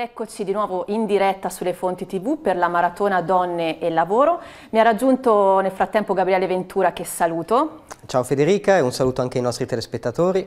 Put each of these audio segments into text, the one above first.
Ed eccoci di nuovo in diretta sulle fonti TV per la maratona Donne e Lavoro. Mi ha raggiunto nel frattempo Gabriele Ventura che saluto. Ciao Federica e un saluto anche ai nostri telespettatori.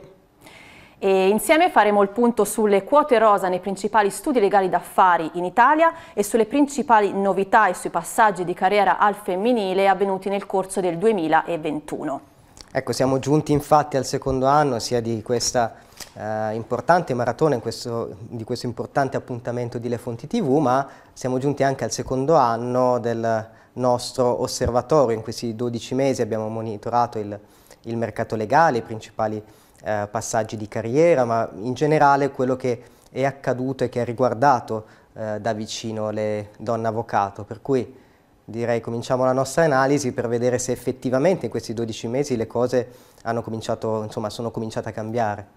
E insieme faremo il punto sulle quote rosa nei principali studi legali d'affari in Italia e sulle principali novità e sui passaggi di carriera al femminile avvenuti nel corso del 2021. Ecco, siamo giunti infatti al secondo anno sia di questa eh, importante maratona, questo, di questo importante appuntamento di Le Fonti TV, ma siamo giunti anche al secondo anno del nostro osservatorio. In questi 12 mesi abbiamo monitorato il, il mercato legale, i principali eh, passaggi di carriera, ma in generale quello che è accaduto e che ha riguardato eh, da vicino le donne avvocato, per cui direi cominciamo la nostra analisi per vedere se effettivamente in questi 12 mesi le cose cominciato, insomma, sono cominciate a cambiare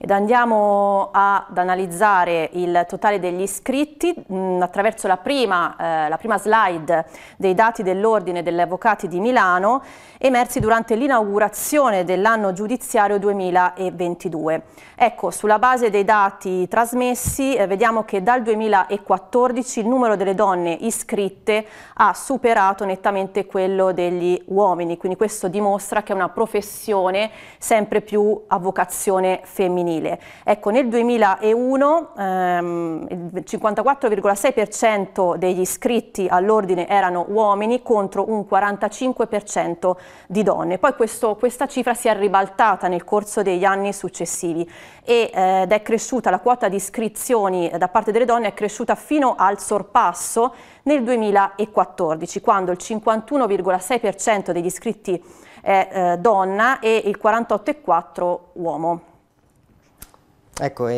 ed andiamo ad analizzare il totale degli iscritti mh, mm, attraverso la prima, eh, la prima slide dei dati dell'Ordine degli Avvocati di Milano emersi durante l'inaugurazione dell'anno giudiziario 2022. Ecco, sulla base dei dati trasmessi eh, vediamo che dal 2014 il numero delle donne iscritte ha superato nettamente quello degli uomini, quindi questo dimostra che è una professione sempre più a vocazione femminile femminile. Ecco, nel 2001 ehm, il 54,6% degli iscritti all'ordine erano uomini contro un 45% di donne. Poi questo, questa cifra si è ribaltata nel corso degli anni successivi e, eh, ed è cresciuta la quota di iscrizioni da parte delle donne è cresciuta fino al sorpasso nel 2014, quando il 51,6% degli iscritti è eh, donna e il 48,4% uomo. Ecco,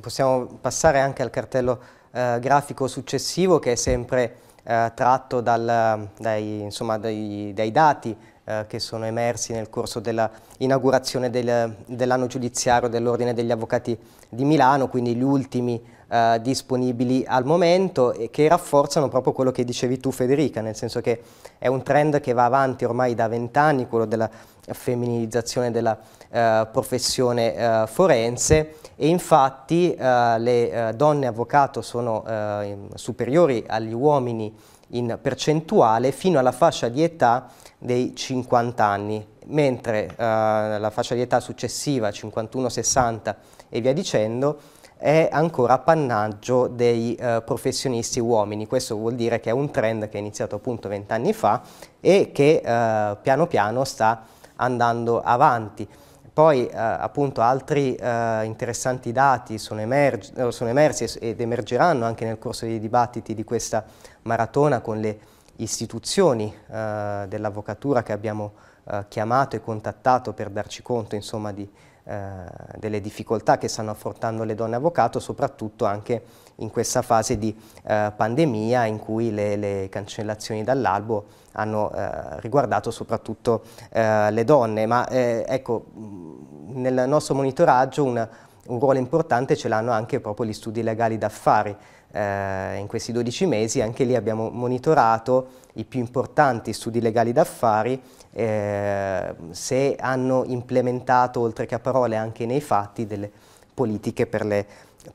possiamo passare anche al cartello eh, grafico successivo che è sempre eh, tratto dal, dai, insomma, dai, dai dati eh, che sono emersi nel corso dell'inaugurazione del, dell'anno giudiziario dell'Ordine degli Avvocati di Milano, quindi gli ultimi eh, disponibili al momento e che rafforzano proprio quello che dicevi tu Federica, nel senso che è un trend che va avanti ormai da vent'anni, quello della femminilizzazione della eh, professione eh, forense e infatti eh, le eh, donne avvocato sono eh, superiori agli uomini in percentuale fino alla fascia di età dei 50 anni, mentre la fascia di età successiva 51-60 e via dicendo è ancora appannaggio dei eh, professionisti uomini. Questo vuol dire che è un trend che è iniziato appunto vent'anni fa e che eh, piano piano sta andando avanti. Poi eh, appunto altri eh, interessanti dati sono, emerg eh, sono, emersi ed emergeranno anche nel corso dei dibattiti di questa maratona con le istituzioni eh, dell'avvocatura che abbiamo eh, chiamato e contattato per darci conto insomma, di eh, delle difficoltà che stanno affrontando le donne avvocato, soprattutto anche in questa fase di eh, pandemia in cui le, le cancellazioni dall'albo hanno eh, riguardato soprattutto eh, le donne. Ma eh, ecco, mm, nel nostro monitoraggio un, un ruolo importante ce l'hanno anche proprio gli studi legali d'affari, eh, in questi 12 mesi, anche lì abbiamo monitorato i più importanti studi legali d'affari, eh, se hanno implementato, oltre che a parole, anche nei fatti, delle politiche per le,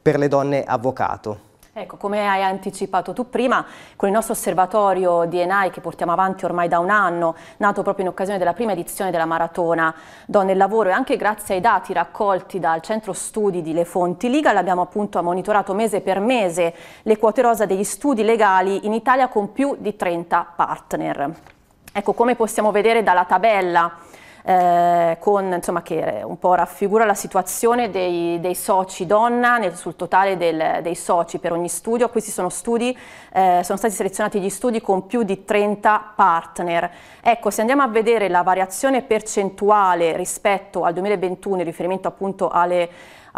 per le donne avvocato. Ecco, come hai anticipato tu prima, con il nostro osservatorio DNI che portiamo avanti ormai da un anno, nato proprio in occasione della prima edizione della maratona Donne e Lavoro e anche grazie ai dati raccolti dal centro studi di Le Fonti Legal, abbiamo appunto monitorato mese per mese le quote rosa degli studi legali in Italia con più di 30 partner. Ecco, come possiamo vedere dalla tabella, eh, con, insomma, che un po' raffigura la situazione dei, dei soci donna nel, sul totale del, dei soci per ogni studio. Questi sono studi, eh, sono stati selezionati gli studi con più di 30 partner. Ecco, se andiamo a vedere la variazione percentuale rispetto al 2021 in riferimento appunto alle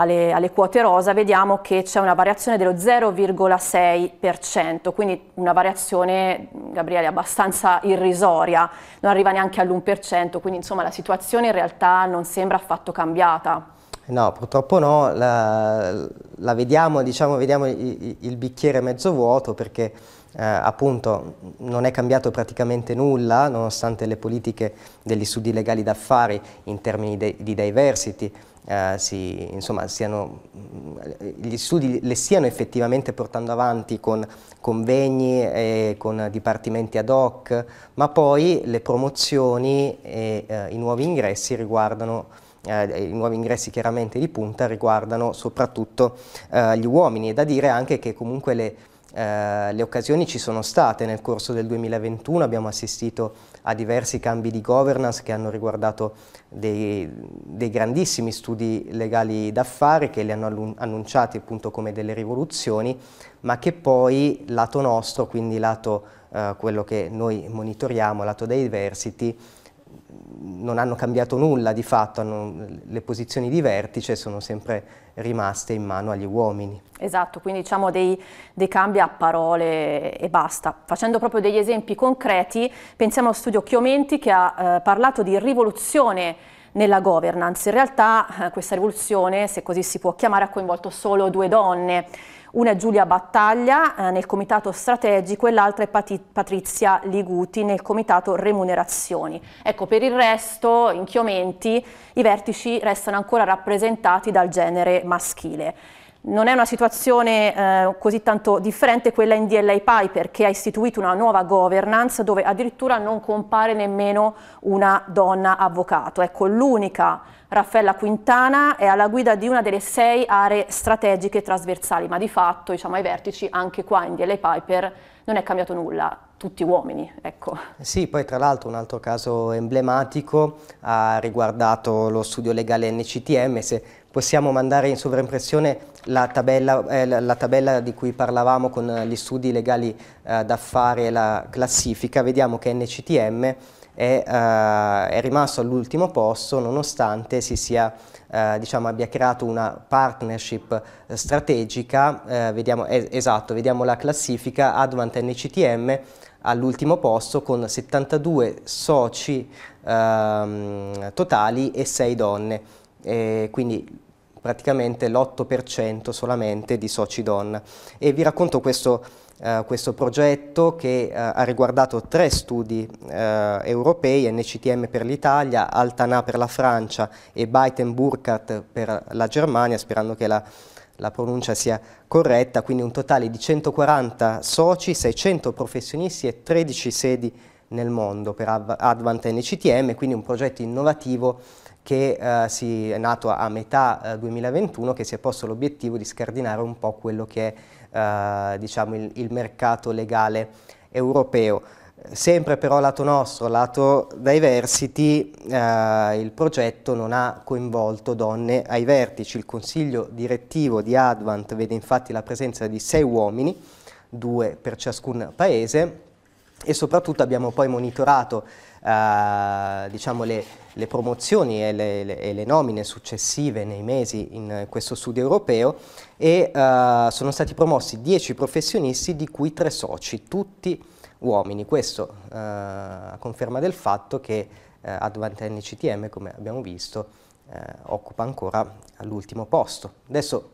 alle, alle quote rosa, vediamo che c'è una variazione dello 0,6%, quindi una variazione, Gabriele, abbastanza irrisoria, non arriva neanche all'1%, quindi insomma la situazione in realtà non sembra affatto cambiata. No, purtroppo no, la, la vediamo, diciamo, vediamo il, il bicchiere mezzo vuoto perché eh, appunto non è cambiato praticamente nulla nonostante le politiche degli studi legali d'affari in termini di diversity, eh, si, insomma, siano, mm, gli studi le stiano effettivamente portando avanti con convegni e con dipartimenti ad hoc, ma poi le promozioni e eh, i nuovi ingressi riguardano eh, i nuovi ingressi chiaramente di punta riguardano soprattutto eh, gli uomini, è da dire anche che comunque le, eh, le occasioni ci sono state nel corso del 2021, abbiamo assistito a diversi cambi di governance che hanno riguardato dei, dei grandissimi studi legali d'affari che li hanno annunciati appunto come delle rivoluzioni, ma che poi lato nostro, quindi lato eh, quello che noi monitoriamo, lato dei diversity, non hanno cambiato nulla di fatto, hanno, le posizioni di vertice sono sempre rimaste in mano agli uomini. Esatto, quindi diciamo dei, dei cambi a parole e basta. Facendo proprio degli esempi concreti, pensiamo allo studio Chiomenti che ha eh, parlato di rivoluzione nella governance. In realtà eh, questa rivoluzione, se così si può chiamare, ha coinvolto solo due donne. Una è Giulia Battaglia eh, nel comitato strategico e l'altra è Pati Patrizia Liguti nel comitato remunerazioni. Ecco, per il resto, in Chiomenti, i vertici restano ancora rappresentati dal genere maschile. Non è una situazione eh, così tanto differente quella in DLA Piper che ha istituito una nuova governance dove addirittura non compare nemmeno una donna avvocato. Ecco, l'unica Raffaella Quintana è alla guida di una delle sei aree strategiche trasversali, ma di fatto diciamo, ai vertici anche qua in DLA Piper non è cambiato nulla, tutti uomini. Ecco. Sì, poi tra l'altro un altro caso emblematico ha riguardato lo studio legale NCTM, se possiamo mandare in sovraimpressione la tabella, eh, la tabella, di cui parlavamo con gli studi legali eh, da fare la classifica, vediamo che NCTM è, eh, è rimasto all'ultimo posto nonostante si sia, eh, diciamo, abbia creato una partnership eh, strategica, eh, vediamo, esatto, vediamo la classifica Advant NCTM all'ultimo posto con 72 soci ehm, totali e 6 donne eh, quindi praticamente l'8% solamente di soci donna. E vi racconto questo, uh, questo progetto che uh, ha riguardato tre studi uh, europei, NCTM per l'Italia, Altana per la Francia e Beiten Burkhardt per la Germania, sperando che la, la pronuncia sia corretta, quindi un totale di 140 soci, 600 professionisti e 13 sedi nel mondo per Advant NCTM, quindi un progetto innovativo che eh, si è nato a, metà eh, 2021, che si è posto l'obiettivo di scardinare un po' quello che è eh, diciamo il, il, mercato legale europeo. Sempre però lato nostro, lato diversity, eh, il progetto non ha coinvolto donne ai vertici. Il consiglio direttivo di Advant vede infatti la presenza di sei uomini, due per ciascun paese, e soprattutto abbiamo poi monitorato eh, diciamo le, le, promozioni e le, le, e le, nomine successive nei mesi in questo studio europeo e eh, sono stati promossi 10 professionisti di cui 3 soci, tutti uomini. Questo eh, a conferma del fatto che eh, Advant NCTM, come abbiamo visto, eh, occupa ancora l'ultimo posto. Adesso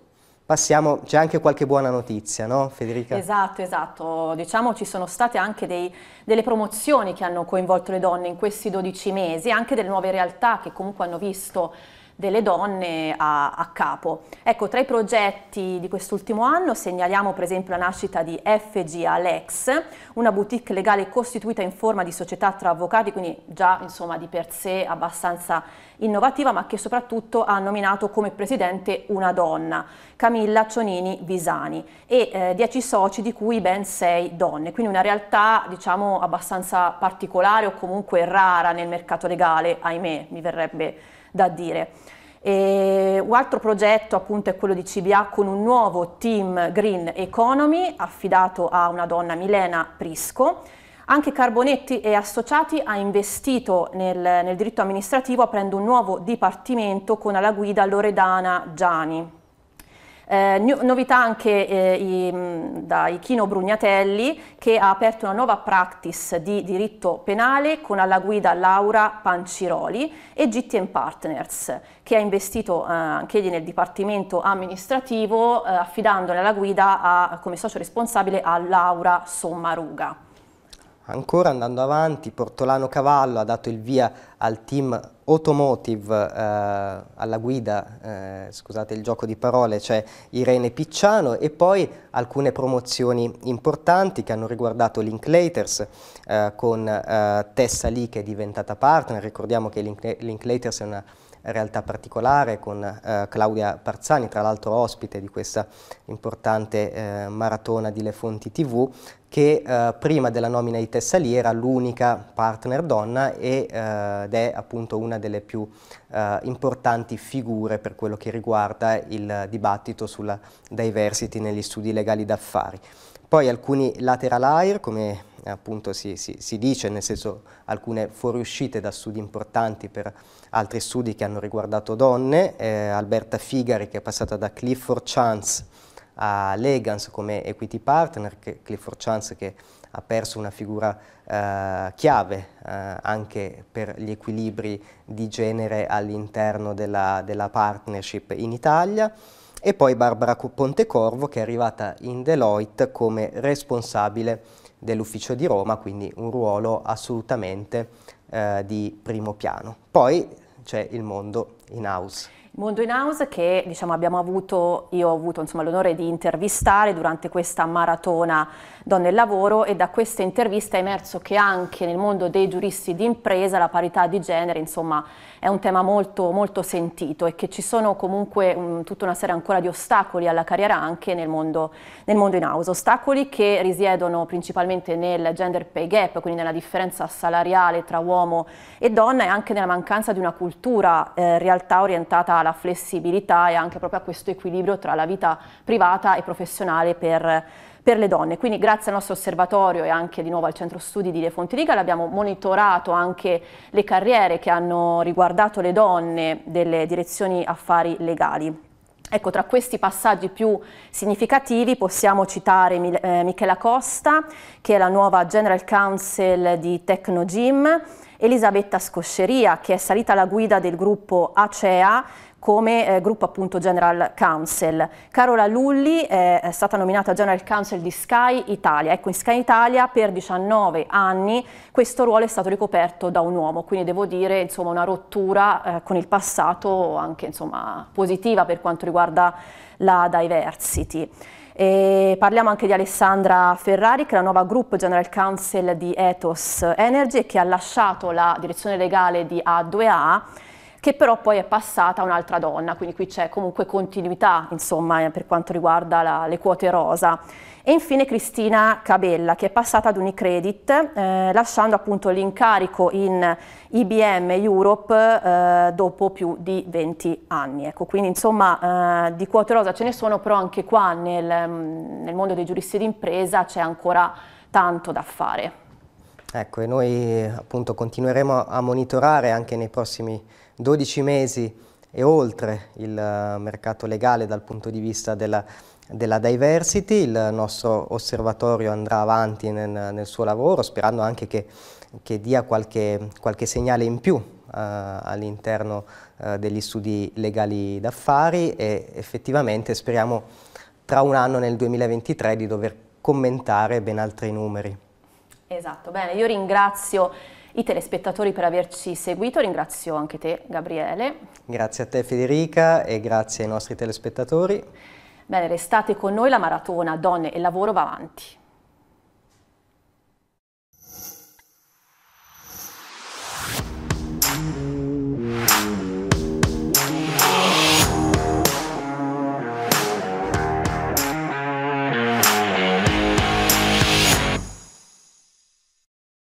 Passiamo, c'è anche qualche buona notizia, no Federica? Esatto, esatto. Diciamo ci sono state anche dei, delle promozioni che hanno coinvolto le donne in questi 12 mesi, anche delle nuove realtà che comunque hanno visto delle donne a, a capo. Ecco, tra i progetti di quest'ultimo anno segnaliamo per esempio la nascita di FG Alex, una boutique legale costituita in forma di società tra avvocati, quindi già insomma di per sé abbastanza innovativa ma che soprattutto ha nominato come presidente una donna, Camilla Cionini Visani, e eh, 10 soci di cui ben sei donne, quindi una realtà diciamo abbastanza particolare o comunque rara nel mercato legale, ahimè mi verrebbe da dire. E un altro progetto appunto è quello di CBA con un nuovo team Green Economy affidato a una donna Milena Prisco anche Carbonetti e Associati ha investito nel, nel diritto amministrativo aprendo un nuovo dipartimento con alla guida Loredana Giani. Eh, novità anche eh, i, da Ichino Brugnatelli che ha aperto una nuova practice di diritto penale con alla guida Laura Panciroli e GTM Partners che ha investito eh, anche egli nel dipartimento amministrativo eh, affidandone alla guida a, come socio responsabile a Laura Sommaruga. Ancora andando avanti, Portolano Cavallo ha dato il via al team automotive eh, alla guida, eh, scusate il gioco di parole, c'è cioè Irene Picciano e poi alcune promozioni importanti che hanno riguardato Linklaters eh, con eh, Tessa Lee che è diventata partner, ricordiamo che Link Linklaters è una realtà particolare con eh, Claudia Parzani, tra l'altro ospite di questa importante eh, maratona di Le Fonti TV, che eh, prima della nomina di Tessali era l'unica partner donna e, eh, ed è appunto una delle più eh, importanti figure per quello che riguarda il dibattito sulla diversity negli studi legali d'affari. Poi alcuni lateral hire, come eh, appunto si, si, si, dice, nel senso alcune fuoriuscite da studi importanti per altri studi che hanno riguardato donne, eh, Alberta Figari che è passata da Clifford Chance a Legans come equity partner, Clifford Chance che ha perso una figura eh, chiave eh, anche per gli equilibri di genere all'interno della, della, partnership in Italia e poi Barbara Pontecorvo che è arrivata in Deloitte come responsabile dell'ufficio di Roma, quindi un ruolo assolutamente eh, di primo piano. Poi c'è il mondo in house. Mondo in House che diciamo, abbiamo avuto, io ho avuto l'onore di intervistare durante questa maratona donne e lavoro e da questa intervista è emerso che anche nel mondo dei giuristi d'impresa la parità di genere insomma, è un tema molto, molto sentito e che ci sono comunque um, tutta una serie ancora di ostacoli alla carriera anche nel mondo, nel mondo in house, ostacoli che risiedono principalmente nel gender pay gap, quindi nella differenza salariale tra uomo e donna e anche nella mancanza di una cultura eh, realtà orientata alla flessibilità e anche proprio a questo equilibrio tra la vita privata e professionale per per le donne. Quindi grazie al nostro osservatorio e anche di nuovo al centro studi di Le Fonti Legal abbiamo monitorato anche le carriere che hanno riguardato le donne delle direzioni affari legali. Ecco, tra questi passaggi più significativi possiamo citare eh, Michela Costa, che è la nuova General Counsel di Tecnogym, Elisabetta Scosceria, che è salita alla guida del gruppo ACEA, come eh, gruppo appunto General Council. Carola Lulli eh, è stata nominata General Council di Sky Italia. Ecco, in Sky Italia per 19 anni questo ruolo è stato ricoperto da un uomo, quindi devo dire insomma una rottura eh, con il passato anche insomma positiva per quanto riguarda la diversity. E parliamo anche di Alessandra Ferrari, che è la nuova Group General Counsel di Ethos Energy e che ha lasciato la direzione legale di A2A che però poi è passata a un'altra donna, quindi qui c'è comunque continuità insomma, eh, per quanto riguarda la, le quote rosa. E infine Cristina Cabella che è passata ad Unicredit eh, lasciando appunto l'incarico in IBM Europe eh, dopo più di 20 anni. Ecco, quindi insomma eh, di quote rosa ce ne sono, però anche qua nel, mm, nel mondo dei giuristi d'impresa c'è ancora tanto da fare. Ecco, e noi appunto continueremo a monitorare anche nei prossimi 12 mesi e oltre il eh, mercato legale dal punto di vista della, della diversity, il nostro osservatorio andrà avanti nel, nel suo lavoro sperando anche che, che dia qualche, qualche, segnale in più eh, all'interno eh, degli studi legali d'affari e effettivamente speriamo tra un anno nel 2023 di dover commentare ben altri numeri. Esatto, bene, io ringrazio i telespettatori per averci seguito, ringrazio anche te Gabriele. Grazie a te Federica e grazie ai nostri telespettatori. Bene, restate con noi, la maratona Donne e Lavoro va avanti.